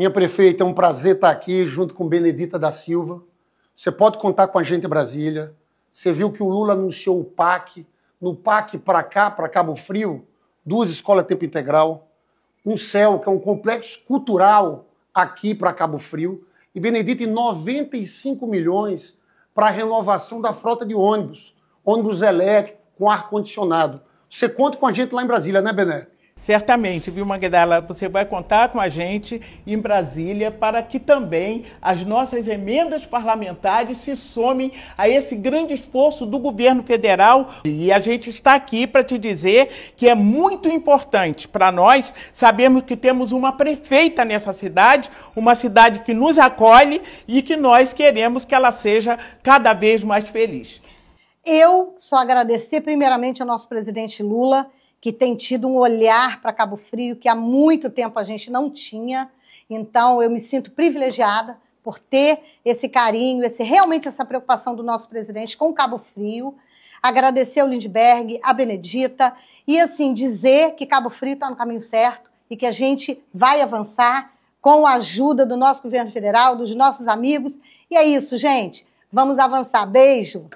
Minha prefeita, é um prazer estar aqui junto com Benedita da Silva. Você pode contar com a gente em Brasília. Você viu que o Lula anunciou o PAC. No PAC para cá, para Cabo Frio, duas escolas a tempo integral. Um céu, que é um complexo cultural aqui para Cabo Frio. E Benedita, 95 milhões para a renovação da frota de ônibus. Ônibus elétrico, com ar-condicionado. Você conta com a gente lá em Brasília, né, Bené? Certamente, viu, Magdala? Você vai contar com a gente em Brasília para que também as nossas emendas parlamentares se somem a esse grande esforço do governo federal. E a gente está aqui para te dizer que é muito importante para nós sabermos que temos uma prefeita nessa cidade, uma cidade que nos acolhe e que nós queremos que ela seja cada vez mais feliz. Eu só agradecer primeiramente ao nosso presidente Lula que tem tido um olhar para Cabo Frio que há muito tempo a gente não tinha. Então, eu me sinto privilegiada por ter esse carinho, esse realmente essa preocupação do nosso presidente com Cabo Frio. Agradecer ao Lindbergh, a Benedita e assim dizer que Cabo Frio está no caminho certo e que a gente vai avançar com a ajuda do nosso governo federal, dos nossos amigos. E é isso, gente. Vamos avançar. Beijo.